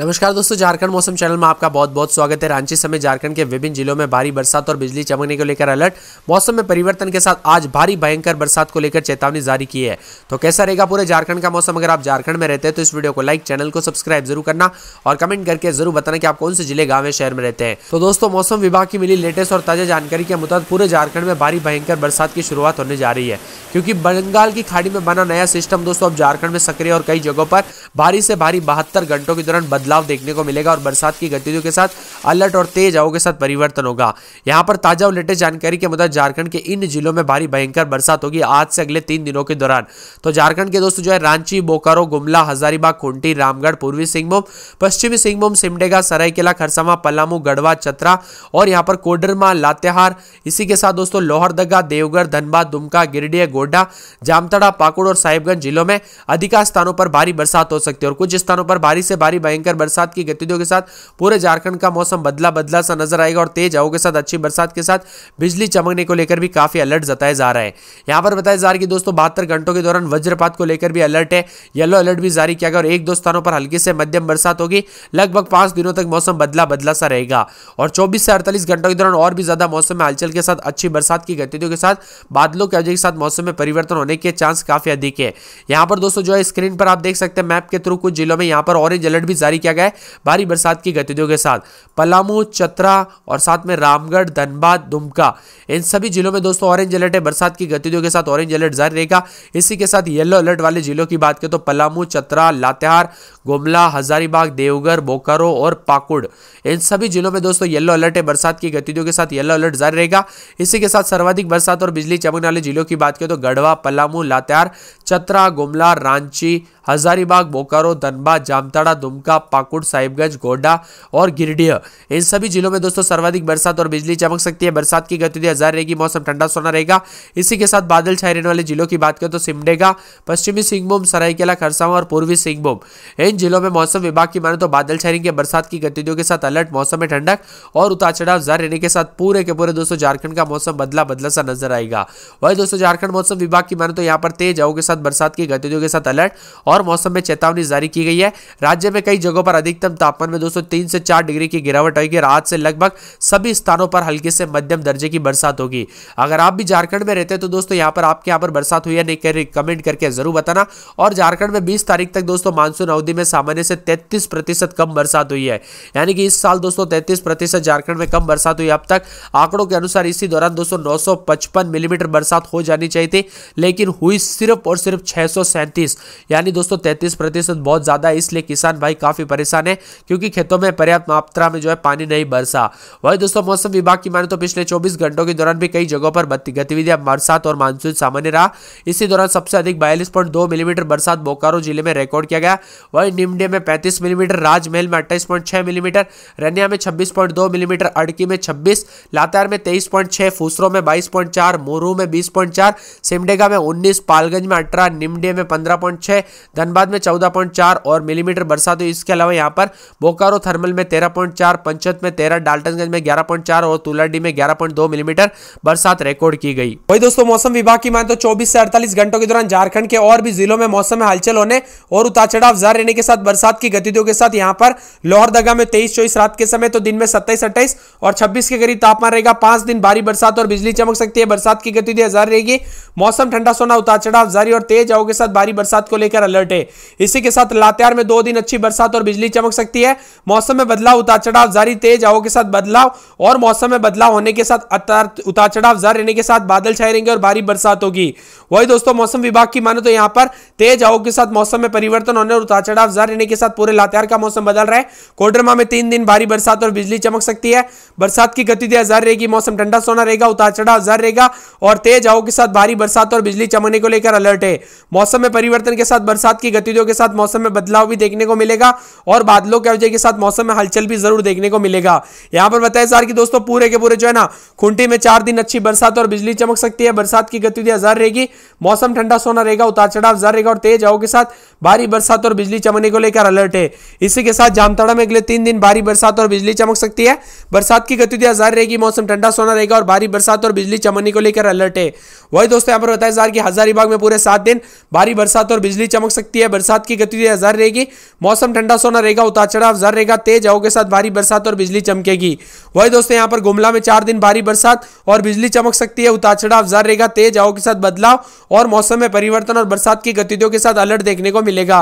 नमस्कार दोस्तों झारखंड मौसम चैनल में आपका बहुत बहुत स्वागत है रांची समेत झारखंड के विभिन्न जिलों में भारी बरसात और बिजली चमकने को लेकर अलर्ट मौसम में परिवर्तन के साथ आज भारी भयंकर बरसात को लेकर चेतावनी जारी की है तो कैसा रहेगा पूरे झारखंड का मौसम अगर आप झारखंड में रहते हैं तो इस वीडियो को लाइक चैनल को सब्सक्राइब जरूर करना और कमेंट करके जरूर बताना की आप कौन से जिले गाँव शहर में रहते हैं तो दोस्तों मौसम विभाग की मिली लेटेस्ट और ताजा जानकारी के मुताबिक पूरे झारखंड में भारी भयंकर बरसात की शुरुआत होने जा रही है क्योंकि बंगाल की खाड़ी में बना नया सिस्टम दोस्तों अब झारखंड में सक्रिय और कई जगहों पर भारी से भारी बहत्तर घंटों के दौरान बदलाव देखने को मिलेगा और बरसात की गतिविधियों के साथ अलर्ट और तेज हवाओं के साथ परिवर्तन होगा यहाँ पर ताजा और लेटेस्ट जानकारी के मुताबिक झारखंड के इन जिलों में भारी भयंकर बरसात होगी आज से अगले तीन दिनों के दौरान तो झारखंड के दोस्तों जो है रांची बोकारो गुमला हजारीबाग खूंटी रामगढ़ पूर्वी सिंहभूम पश्चिमी सिंहभूम सिमडेगा सरायकेला खरसावा पलामू गढ़वा चतरा और यहाँ पर कोडरमा लातेहार इसी के साथ दोस्तों लोहरदगा देवगढ़ धनबाद दुमका गिरडीह गोड्डा जामतड़ा पाकुड़ और साहिबगंज जिलों में अधिकांश स्थानों पर भारी बरसात हो सकती है और कुछ स्थानों पर भारी से भारी भयंकर बरसात की गतिविधियों के साथ पूरे झारखंड का मौसम बदला बदला सा नजर आएगा और तेज हवाओं के साथ अच्छी बरसात के साथ बिजली चमकने को लेकर भी काफी अलर्ट जताया जा रहा है यहाँ पर बताया जा रहा है कि दोस्तों बहत्तर घंटों के दौरान वज्रपात को लेकर भी अलर्ट है येलो अलर्ट भी जारी किया गया और एक दो स्थानों पर हल्की से मध्यम बरसात होगी लगभग पांच दिनों तक मौसम बदला बदला सा रहेगा और चौबीस से अड़तालीस घंटों के दौरान और भी ज्यादा मौसम में हलचल के साथ अच्छी बरसात की गतिविधियों के साथ बादलों के अवजय के साथ मौसम में परिवर्तन होने के चांस काफी अधिक है यहाँ पर दोस्तों जो है स्क्रीन पर आप देख सकते हैं मैप के थ्रू कुछ जिलों में यहाँ पर ऑरेंज अलर्ट भी जारी किया गया है भारी बरसात की गतिविधियों के साथ पलामू चतरा और साथ में रामगढ़ धनबाद दुमका इन सभी जिलों में दोस्तों ऑरेंज अलर्ट है बरसात की गतिविधियों के साथ ऑरेंज अलर्ट जारी रहेगा इसी के साथ येलो अलर्ट वाले जिलों की बात करें तो पलामू चतरा लातेहार गुमला हजारीबाग देवघर बोकारो और पाकुड़ इन सभी जिलों में दोस्तों येलो अलर्ट है बरसात की गतिविधियों के साथ येलो अलर्ट जारी रहेगा इसी के साथ सर्वाधिक बरसात और बिजली चमकने वाले जिलों की बात करें तो गढ़वा पलामू लातेहार चतरा गुमला रांची हजारीबाग बोकारो धनबाद जामताड़ा दुमका पाकुड़ साहिबगंज गोडा और गिरडीह इन सभी जिलों में दोस्तों सर्वाधिक बरसात और बिजली चमक सकती है बरसात की गतिविधि हजार रहेगी मौसम ठंडा सोना रहेगा इसी के साथ बादल छाए रहने वाले जिलों की बात करें तो सिमडेगा पश्चिमी सिंहभूम सरायकेला खरसावा और पूर्वी सिंहभूम इन जिलों में मौसम विभाग की माने तो बादल छाए रहेंगे बरसात की गतिविधियों के साथ अलर्ट मौसम में ठंडक और उतार चढ़ाव जारी रहने के साथ पूरे के पूरे दोस्तों झारखंड का मौसम बदला बदला सा नजर आएगा वही दोस्तों झारखंड मौसम विभाग की माने तो यहाँ पर तेज हवाओं के साथ बरसात की गतिविधियों के साथ अलर्ट और और मौसम में चेतावनी जारी की गई है राज्य में कई जगहों पर अधिकतम तापमान में दोस्तों तीन से चार डिग्री की गिरावट आएगी रात से लगभग सभी स्थानों पर हल्के से मध्यम दर्जे की बरसात होगी अगर आप भी झारखंड में रहते हैं तो दोस्तों यहाँ पर आपके यहाँ पर बरसात हुई है नहीं कमेंट करके जरूर बताना और झारखंड में बीस तारीख तक दोस्तों मानसून अवधि में सामान्य से तैतीस प्रतिशत कम बरसात हुई है यानी कि इस साल दोस्तों तैतीस प्रतिशत झारखंड में कम बरसात हुई अब तक आंकड़ों के अनुसार इसी दौरान दोस्तों नौ मिलीमीटर बरसात हो जानी चाहिए थी लेकिन हुई सिर्फ और सिर्फ छह यानी दोस्तों दोस्तों तैंतीस प्रतिशत बहुत ज़्यादा है इसलिए किसान भाई काफ़ी परेशान है क्योंकि खेतों में पर्याप्त मात्रा में जो है पानी नहीं बरसा वही दोस्तों मौसम विभाग की माने तो पिछले चौबीस घंटों के दौरान भी कई जगहों पर गतिविधियां बरसात और मानसून सामान्य रहा इसी दौरान सबसे अधिक बयालीस मिलीमीटर बरसात बोकारो जिले में रिकॉर्ड किया गया वही निमडे में पैंतीस मिलीमीटर राजमहल में अट्ठाईस मिलीमीटर रनिया में छब्बीस मिलीमीटर अड़की में छब्बीस लातार में तेईस पॉइंट फूसरो में बाईस चार मोरू में बीस पॉइंट चार सिमडेगा में उन्नीस पालगंज में अठारह निमडे में पंद्रह पॉइंट छह धनबाद में चौदह पॉइंट चार और मिलीमीटर बरसात तो हुई इसके अलावा यहाँ पर बोकारो थर्मल में तेरह पॉइंट चार पंचत में तेरह डाल्टनगंज में ग्यारह पॉइंट चार और तुलाडी में ग्यारह पॉइंट दो मिलीमीटर बरसात रिकॉर्ड की गई वही दोस्तों मौसम विभाग की मान तो चौबीस से अड़तालीस घंटों के दौरान झारखंड के और भी जिलों में मौसम में हलचल होने और उतार चढ़ाव जार रहने के साथ बरसात की गतिविधियों के साथ यहाँ पर लोहरदगा में तेईस चौबीस रात के समय तो दिन में सत्ताईस अट्ठाईस और छब्बीस के करीब तापमान रहेगा पांच दिन भारी बरसात और बिजली चमक सकती है बरसात की गतिविधियां जारी रहेगी मौसम ठंडा सोना उतार चढ़ाव जारी और तेज आओ के साथ भारी बरसात को लेकर अलर्ट घटे इसी के साथ लातेहार में दो दिन अच्छी बरसात और बिजली चमक सकती है मौसम में बदलाव उतार चढ़ाव जारी तेज हवा के साथ बदलाव और मौसम में बदलाव होने के साथ उतार चढ़ाव जारी रहने के साथ बादल छाए रहेंगे और भारी बरसात होगी वही दोस्तों मौसम विभाग की माने तो यहाँ पर तेज हवा के साथ मौसम में परिवर्तन होने और उतार चढ़ाव जारी रहने के साथ पूरे लातेहार का मौसम बदल रहा है कोडरमा में तीन दिन भारी बरसात और बिजली चमक सकती है बरसात की गतिविधियां जारी रहेगी मौसम ठंडा सोना रहेगा उतार चढ़ाव जारी रहेगा और तेज हवा के साथ भारी बरसात और बिजली चमकने को लेकर अलर्ट है मौसम में परिवर्तन के साथ बरसात बरसात की गतिविधियों के साथ मौसम में बदलाव भी देखने को मिलेगा और बादलों के वजह के साथ मौसम में हलचल भी जरूर देखने को मिलेगा यहां पर बताया जा रहा कि दोस्तों पूरे के पूरे जो है ना खूंटी में चार दिन अच्छी बरसात और बिजली चमक सकती है बरसात की गतिविधियां जर रहेगी मौसम ठंडा सोना रहेगा उतार चढ़ाव जर रहेगा और तेज हवा के साथ भारी बरसात और बिजली चमकने को लेकर अलर्ट है इसी के साथ जामताड़ा में अगले तीन दिन भारी बरसात और बिजली चमक सकती है बरसात की गतिविधियां जारी रहेगी मौसम ठंडा सोना रहेगा और भारी बरसात और बिजली चमकने को लेकर अलर्ट है वही दोस्तों यहाँ पर बताया जा रहा कि हजारीबाग में पूरे सात दिन भारी बरसात और बिजली चमक सकती है बरसात की गतिविधि हजार रहेगी मौसम ठंडा सोना रहेगा उतार चढ़ाव जर रहेगा तेज हवा के साथ भारी बरसात और बिजली चमकेगी वही दोस्तों यहाँ पर गुमला में चार दिन भारी बरसात और बिजली चमक सकती है उतार चढ़ाव जर रहेगा तेज हवा के साथ बदलाव और मौसम में परिवर्तन और बरसात की गतिविधियों के साथ अलर्ट देखने को मिलेगा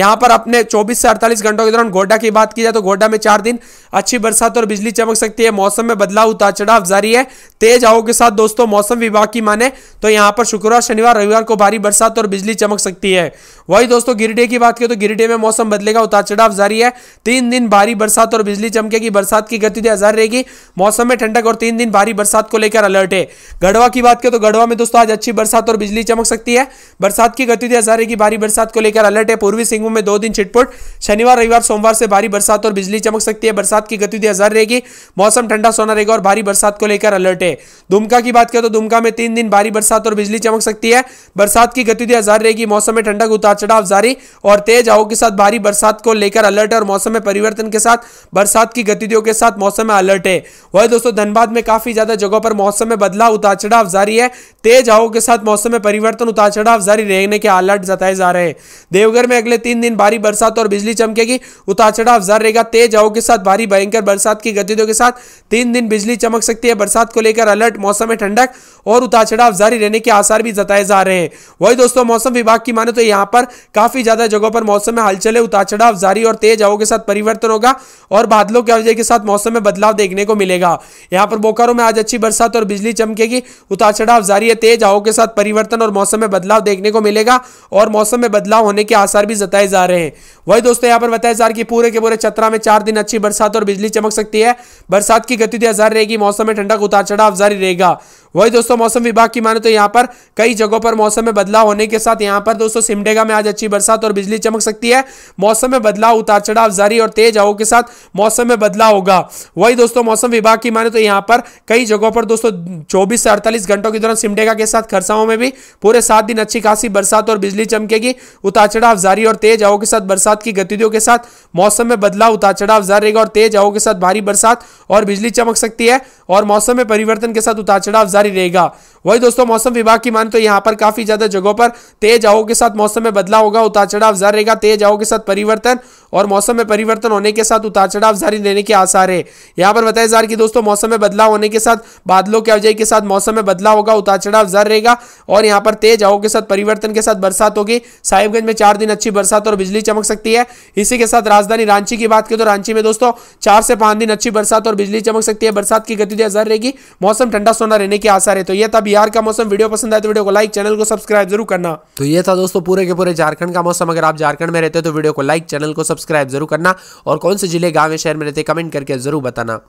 यहाँ पर अपने चौबीस से अड़तालीस घंटों के दौरान गोड्डा की बात की जाए तो गोड्डा में चार दिन अच्छी बरसात और बिजली चमक सकती है मौसम में बदलाव उतार चढ़ाव जारी है तेज हवा के साथ दोस्तों मौसम विभाग की माने तो यहाँ पर शुक्रवार शनिवार रविवार को भारी बरसात और बिजली चमक सकती है वही दोस्तों गिरिडे की बात करें तो गिरिडे में मौसम बदलेगा उतार चढ़ाव जारी है तीन दिन भारी बरसात और बिजली चमके की बरसात की गति जारी रहेगी मौसम में ठंडक और तीन दिन भारी बरसात को लेकर अलर्ट है गढ़वा की बात करें तो गढ़वा में दोस्तों आज अच्छी बरसात और बिजली चमक सकती है बरसात की गति जारी रहेगी भारी बरसात को लेकर अलर्ट है पूर्वी सिंहभूम में दो दिन छिटपुट शनिवार रविवार सोमवार से भारी बरसात और बिजली चमक सकती है बरसात की गति जारी रहेगी मौसम ठंडा सोना रहेगा और भारी बरसात को लेकर अलर्ट है दुमका की बात करें तो दुमका में तीन दिन भारी बरसात और बिजली चमक सकती है बरसात की गति जारी रहेगी मौसम में ठंडक उतार छटा जारी और तेज हवाओं के साथ भारी बरसात को लेकर अलर्ट और मौसम में परिवर्तन के साथ बरसात की गतिविधियों के साथ मौसम में अलर्ट है वही दोस्तों धनबाद में काफी ज्यादा जगहों पर मौसम में बदलाव उतार चढ़ाव जारी है तेज हवाओं के साथ मौसम में परिवर्तन उतार चढ़ाव जारी रहने के अलर्ट जताए जा रहे हैं देवघर में अगले तीन दिन भारी बरसात और बिजली चमकेगी उतार चढ़ाव जारी रहेगा तेज हवाओं के साथ भारी भयंकर बरसात की गतिविधियों के साथ तीन दिन बिजली चमक सकती है बरसात को लेकर अलर्ट मौसम में ठंडक और उतार चढ़ाव जारी रहने के आसार भी जताए जा रहे हैं वही दोस्तों मौसम विभाग की माने तो यहाँ पर काफी ज्यादा जगहों पर मौसम में हलचले उतार चढ़ाव जारी और तेज हवाओं के साथ परिवर्तन होगा और बादलों की वजह के साथ मौसम में बदलाव देखने को मिलेगा यहाँ पर बोकारो में आज अच्छी बरसात और बिजली चमकेगी उतार चढ़ाव जारी है तेज हवाओं के साथ परिवर्तन और मौसम में बदलाव देखने को मिलेगा और मौसम में बदलाव होने के आसार भी जताए जा रहे हैं वही दोस्तों यहाँ पर बताया जा रहा है कि पूरे के पूरे चतरा में चार दिन अच्छी बरसात और बिजली चमक सकती है बरसात की गतिविधियां जारी रहेगी मौसम में ठंडक उतार चढ़ाव जारी रहेगा वही दोस्तों मौसम विभाग की माने तो यहाँ पर कई जगहों पर मौसम में बदलाव होने के साथ यहाँ पर दोस्तों सिमडेगा में आज अच्छी बरसात और बिजली चमक सकती है मौसम में बदलाव उतार चढ़ाव जारी और तेज हवाओं के साथ मौसम में बदलाव होगा वही दोस्तों मौसम विभाग की माने तो यहाँ पर कई जगहों पर दोस्तों चौबीस से अड़तालीस घंटों के दौरान सिमडेगा के साथ खरसाओं में भी पूरे सात दिन अच्छी खासी बरसात और बिजली चमकेगी उतार चढ़ाव जारी और तेज हवाओं के साथ बरसात की गतिविधियों के साथ मौसम में बदलाव उतार चढ़ाव जारी रहेगा और तेज हवाओं के साथ भारी बरसात और बिजली चमक सकती है और मौसम में परिवर्तन के साथ उतार चढ़ाव जारी जारी रहेगा वही दोस्तों मौसम विभाग की मान तो यहाँ पर काफी ज्यादा जगहों पर तेज हवाओं के साथ मौसम में बदलाव होगा उतार चढ़ाव जारी रहेगा तेज हवाओं के साथ परिवर्तन और मौसम में परिवर्तन होने के साथ उतार चढ़ाव जारी रहने के आसार है यहाँ पर बताया जा रहा है कि दोस्तों मौसम में बदलाव होने के साथ बादलों की अवजाई के साथ मौसम में बदलाव होगा उतार चढ़ाव जारी रहेगा और यहाँ पर तेज हवाओं के साथ परिवर्तन के साथ बरसात होगी साहिबगंज में चार दिन अच्छी बरसात और बिजली चमक सकती है इसी के साथ राजधानी रांची की बात करें तो रांची में दोस्तों चार से पांच दिन अच्छी बरसात और बिजली चमक सकती है बरसात की गतिविधियां जारी रहेगी मौसम ठंडा सोना रहने के के आसार है तो यह था बिहार का मौसम वीडियो पसंद आए तो वीडियो को लाइक चैनल को सब्सक्राइब जरूर करना तो यह था दोस्तों पूरे के पूरे झारखंड का मौसम अगर आप झारखंड में रहते हो तो वीडियो को लाइक चैनल को सब्सक्राइब जरूर करना और कौन से जिले गांव या शहर में रहते कमेंट करके जरूर बताना